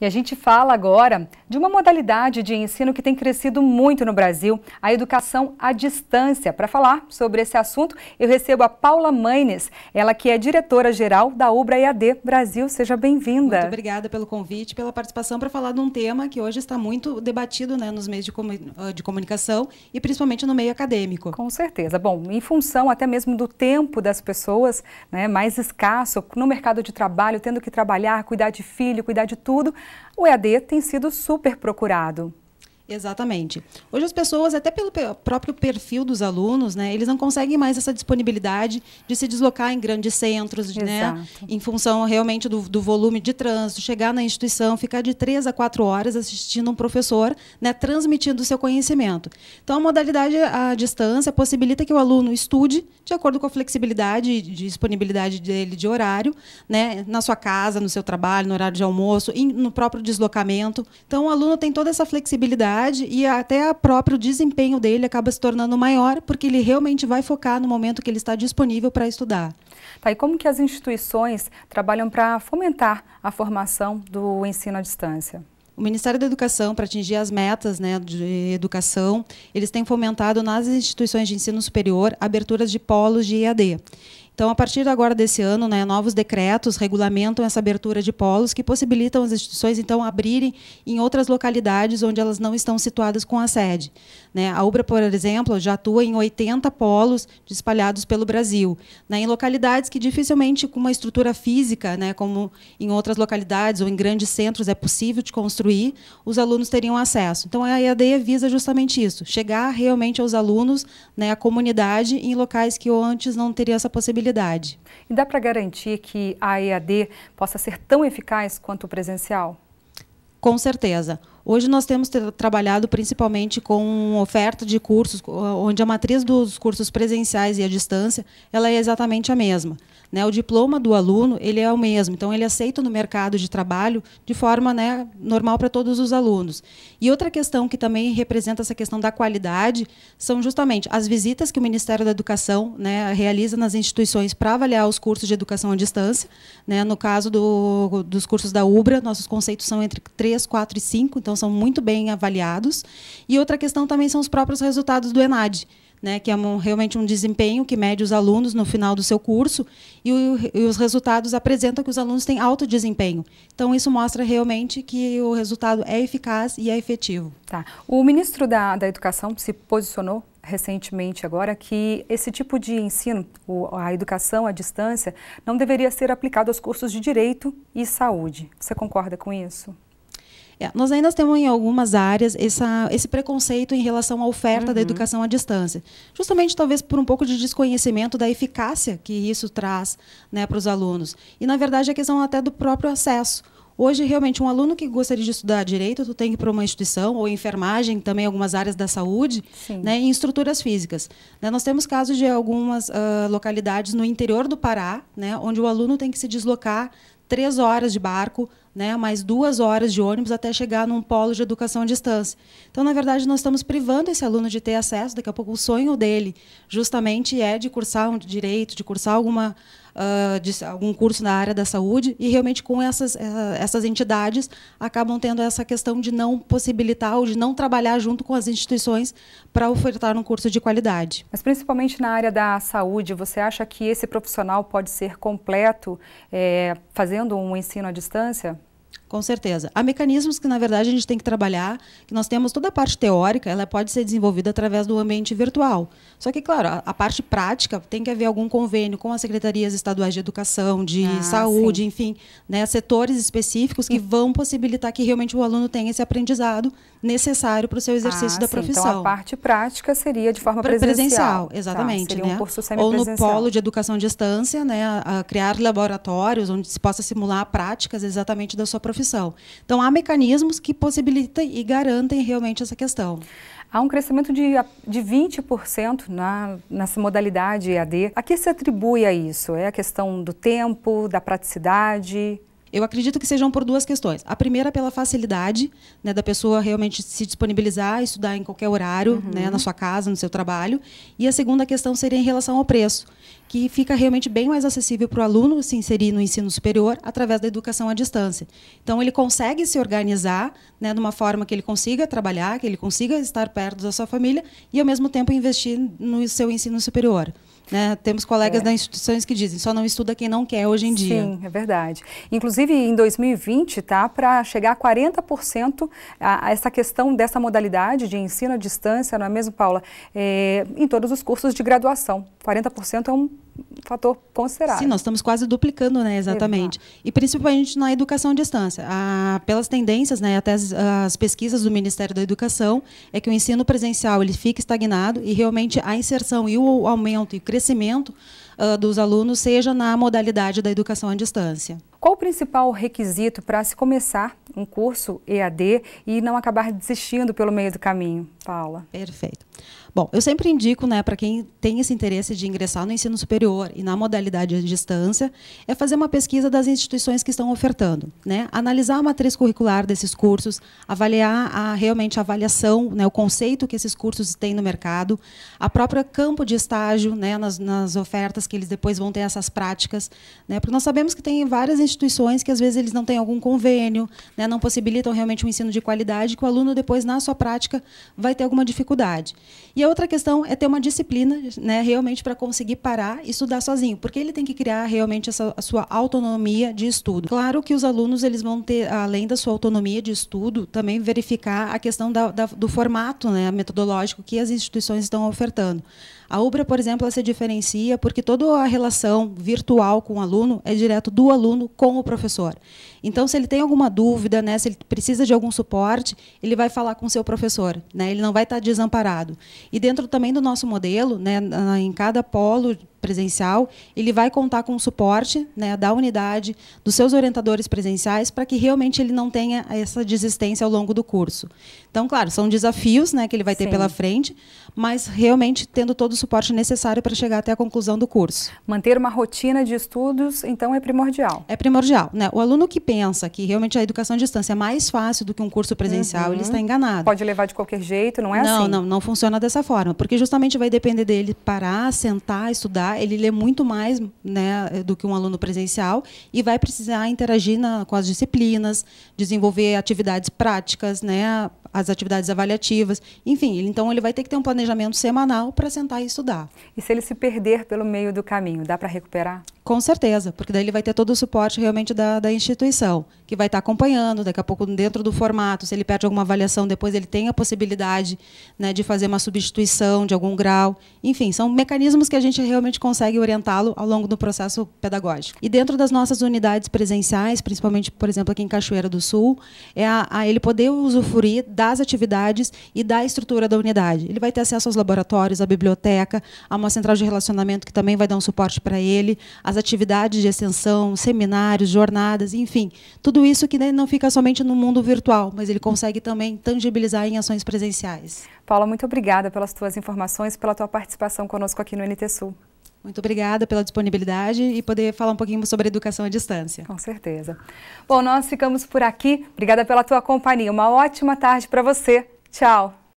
E a gente fala agora de uma modalidade de ensino que tem crescido muito no Brasil, a educação à distância. Para falar sobre esse assunto, eu recebo a Paula Maines, ela que é diretora-geral da Ubra EAD Brasil. Seja bem-vinda. Muito obrigada pelo convite, pela participação para falar de um tema que hoje está muito debatido né, nos meios de, comu ah, de comunicação e principalmente no meio acadêmico. Com certeza. Bom, em função até mesmo do tempo das pessoas né, mais escasso no mercado de trabalho, tendo que trabalhar, cuidar de filho, cuidar de tudo, o EAD tem sido super procurado. Exatamente. Hoje as pessoas, até pelo próprio perfil dos alunos, né, eles não conseguem mais essa disponibilidade de se deslocar em grandes centros, né, Exato. né, em função realmente do, do, volume de trânsito, chegar na instituição, ficar de três a quatro horas assistindo um professor, né, transmitindo o seu conhecimento. Então a modalidade à distância possibilita que o aluno estude de acordo com a flexibilidade e disponibilidade dele de horário, né, na sua casa, no seu trabalho, no horário de almoço, no próprio deslocamento. Então o aluno tem toda essa flexibilidade produtividade e até o próprio desempenho dele acaba se tornando maior, porque ele realmente vai focar no momento que ele está disponível para estudar. Tá, e como que as instituições trabalham para fomentar a formação do ensino à distância? O Ministério da Educação, para atingir as metas né, de educação, eles têm fomentado nas instituições de ensino superior aberturas de polos de EAD. Então, a partir agora desse ano, né, novos decretos regulamentam essa abertura de polos que possibilitam as instituições então abrirem em outras localidades onde elas não estão situadas com a sede. Né, a UBRA, por exemplo, já atua em 80 polos espalhados pelo Brasil, né, em localidades que dificilmente com uma estrutura física, né, como em outras localidades ou em grandes centros é possível de construir, os alunos teriam acesso. Então, a EAD visa justamente isso, chegar realmente aos alunos, né, à comunidade em locais que antes não teria essa possibilidade. E dá para garantir que a EAD possa ser tão eficaz quanto o presencial? Com certeza. Hoje nós temos trabalhado principalmente com oferta de cursos, onde a matriz dos cursos presenciais e à distância ela é exatamente a mesma. Né? O diploma do aluno ele é o mesmo, então ele é aceito no mercado de trabalho de forma né, normal para todos os alunos. E outra questão que também representa essa questão da qualidade são justamente as visitas que o Ministério da Educação né, realiza nas instituições para avaliar os cursos de educação à distância. Né? No caso do, dos cursos da UBRA, nossos conceitos são entre 3, 4 e 5, então são muito bem avaliados. E outra questão também são os próprios resultados do ENAD. Né, que é um, realmente um desempenho que mede os alunos no final do seu curso, e, o, e, os resultados apresentam que os alunos têm alto desempenho. Então, isso mostra realmente que o resultado é eficaz e é efetivo. Tá. O ministro da, da Educação se posicionou recentemente agora que esse tipo de ensino, a educação à distância, não deveria ser aplicado aos cursos de direito e saúde. Você concorda com isso? É, nós ainda temos em algumas áreas essa, esse preconceito em relação à oferta uhum. da educação à distância. Justamente, talvez, por um pouco de desconhecimento da eficácia que isso traz né, para os alunos. E, na verdade, a é questão até do próprio acesso. Hoje, realmente, um aluno que gostaria de estudar direito, tu tem que ir para uma instituição, ou enfermagem, também algumas áreas da saúde, né, em estruturas físicas. Né, nós temos casos de algumas uh, localidades no interior do Pará, né, onde o aluno tem que se deslocar três horas de barco né, mais duas horas de ônibus até chegar num polo de educação à distância. Então, na verdade, nós estamos privando esse aluno de ter acesso. Daqui a pouco, o sonho dele, justamente, é de cursar um direito, de cursar alguma, uh, de, algum curso na área da saúde. E realmente, com essas, uh, essas entidades, acabam tendo essa questão de não possibilitar ou de não trabalhar junto com as instituições para ofertar um curso de qualidade. Mas, principalmente na área da saúde, você acha que esse profissional pode ser completo é, fazendo um ensino à distância? Com certeza. Há mecanismos que, na verdade, a gente tem que trabalhar, que nós temos toda a parte teórica, ela pode ser desenvolvida através do ambiente virtual. Só que, claro, a, parte prática tem que haver algum convênio com as secretarias estaduais de educação, de ah, saúde, sim. enfim, né, setores específicos que vão possibilitar que realmente o aluno tenha esse aprendizado necessário para o seu exercício ah, da sim. profissão. Então, a parte prática seria de forma presencial. Presencial, tá, exatamente. Tá, seria né? um curso Ou no polo de educação à distância, né, a, a criar laboratórios onde se possa simular práticas exatamente da sua profissão profissão. Então, há mecanismos que possibilitam e garantem realmente essa questão. Há um crescimento de, de 20% na, nessa modalidade EAD. A que se atribui a isso? É a questão do tempo, da praticidade? Eu acredito que sejam por duas questões. A primeira, pela facilidade né, da pessoa realmente se disponibilizar, estudar em qualquer horário, uhum. né, na sua casa, no seu trabalho. E a segunda questão seria em relação ao preço, que fica realmente bem mais acessível para o aluno se inserir no ensino superior através da educação à distância. Então, ele consegue se organizar né, de uma forma que ele consiga trabalhar, que ele consiga estar perto da sua família e, ao mesmo tempo, investir no seu ensino superior. Né? Temos colegas é. das instituições que dizem, só não estuda quem não quer hoje em Sim, dia. Sim, é verdade. Inclusive, em 2020, tá para chegar a 40% a, a, essa questão dessa modalidade de ensino à distância, não é mesmo, Paula? É, em todos os cursos de graduação. 40% é um fator considerável. Sim, nós estamos quase duplicando, né? Exatamente. Exato. E principalmente na educação à distância. A, pelas tendências, né, até as, as, pesquisas do Ministério da Educação, é que o ensino presencial ele fica estagnado e realmente a inserção e o aumento e o crescimento uh, dos alunos seja na modalidade da educação à distância. Qual o principal requisito para se começar um curso EAD e não acabar desistindo pelo meio do caminho, Paula. Perfeito. Bom, eu sempre indico, né, para quem tem esse interesse de ingressar no ensino superior e na modalidade de distância, é fazer uma pesquisa das instituições que estão ofertando, né? Analisar a matriz curricular desses cursos, avaliar a, realmente a avaliação, né, o conceito que esses cursos têm no mercado, a própria campo de estágio, né, nas, nas ofertas que eles depois vão ter essas práticas, né? Porque nós sabemos que tem várias instituições que às vezes eles não têm algum convênio, né? não possibilitam realmente um ensino de qualidade, que o aluno depois, na sua prática, vai ter alguma dificuldade. E a outra questão é ter uma disciplina né, realmente para conseguir parar e estudar sozinho, porque ele tem que criar realmente essa, a sua autonomia de estudo. Claro que os alunos eles vão ter, além da sua autonomia de estudo, também verificar a questão da, da, do formato né, metodológico que as instituições estão ofertando. A UBRA, por exemplo, ela se diferencia porque toda a relação virtual com o aluno é direto do aluno com o professor. Então, se ele tem alguma dúvida, dúvida, né, se ele precisa de algum suporte, ele vai falar com o seu professor, né? Ele não vai estar tá desamparado. E dentro também do nosso modelo, né, em cada polo presencial, ele vai contar com o suporte, né, da unidade, dos seus orientadores presenciais, para que realmente ele não tenha essa desistência ao longo do curso. Então, claro, são desafios, né, que ele vai ter Sim. pela frente, mas realmente tendo todo o suporte necessário para chegar até a conclusão do curso. Manter uma rotina de estudos, então, é primordial. É primordial, né? O aluno que pensa que realmente a educação distância é mais fácil do que um curso presencial, uhum. ele está enganado. Pode levar de qualquer jeito, não é não, assim? Não, não, não funciona dessa forma, porque justamente vai depender dele parar, sentar, estudar, ele lê muito mais né, do que um aluno presencial e vai precisar interagir na, com as disciplinas, desenvolver atividades práticas, né, as atividades avaliativas, enfim, ele, então ele vai ter que ter um planejamento semanal para sentar e estudar. E se ele se perder pelo meio do caminho, dá para recuperar? Com certeza, porque daí ele vai ter todo o suporte realmente da, da instituição, que vai estar acompanhando, daqui a pouco dentro do formato, se ele perde alguma avaliação, depois ele tem a possibilidade né, de fazer uma substituição de algum grau. Enfim, são mecanismos que a gente realmente consegue orientá-lo ao longo do processo pedagógico. E dentro das nossas unidades presenciais, principalmente, por exemplo, aqui em Cachoeira do Sul, é a, a ele poder usufruir das atividades e da estrutura da unidade. Ele vai ter acesso aos laboratórios, à biblioteca, a uma central de relacionamento que também vai dar um suporte para ele, às atividades de extensão, seminários, jornadas, enfim, tudo isso que né, não fica somente no mundo virtual, mas ele consegue também tangibilizar em ações presenciais. Paula, muito obrigada pelas tuas informações, pela tua participação conosco aqui no NT Sul. Muito obrigada pela disponibilidade e poder falar um pouquinho sobre educação à distância. Com certeza. Bom, nós ficamos por aqui. Obrigada pela tua companhia. Uma ótima tarde para você. Tchau.